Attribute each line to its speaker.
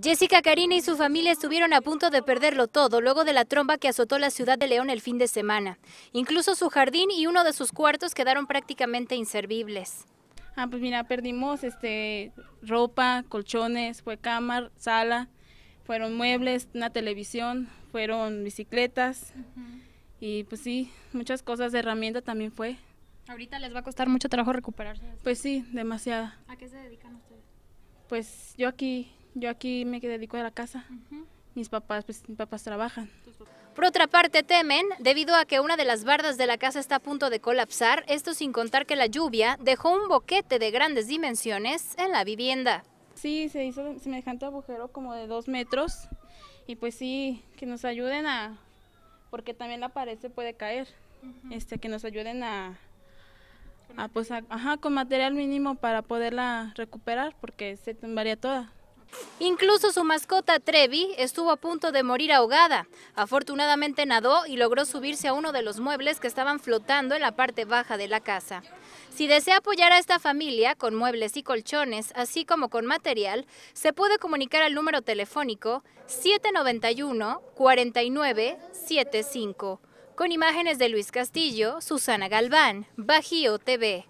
Speaker 1: Jessica Karina y su familia estuvieron a punto de perderlo todo luego de la tromba que azotó la ciudad de León el fin de semana. Incluso su jardín y uno de sus cuartos quedaron prácticamente inservibles.
Speaker 2: Ah, pues mira, perdimos este ropa, colchones, fue cama, sala, fueron muebles, una televisión, fueron bicicletas y pues sí, muchas cosas de herramienta también fue.
Speaker 3: Ahorita les va a costar mucho trabajo recuperarse. Pues sí, demasiada. ¿A qué se dedican ustedes?
Speaker 2: Pues yo aquí yo aquí me dedico a la casa. Mis papás, pues, mis papás trabajan.
Speaker 1: Por otra parte, temen, debido a que una de las bardas de la casa está a punto de colapsar, esto sin contar que la lluvia dejó un boquete de grandes dimensiones en la vivienda.
Speaker 2: Sí, se hizo semejante agujero como de dos metros y pues sí, que nos ayuden a, porque también la pared se puede caer, este, que nos ayuden a, pues, ajá, con material mínimo para poderla recuperar porque se tumbaría toda.
Speaker 1: Incluso su mascota Trevi estuvo a punto de morir ahogada. Afortunadamente nadó y logró subirse a uno de los muebles que estaban flotando en la parte baja de la casa. Si desea apoyar a esta familia con muebles y colchones, así como con material, se puede comunicar al número telefónico 791-4975. Con imágenes de Luis Castillo, Susana Galván, Bajío TV.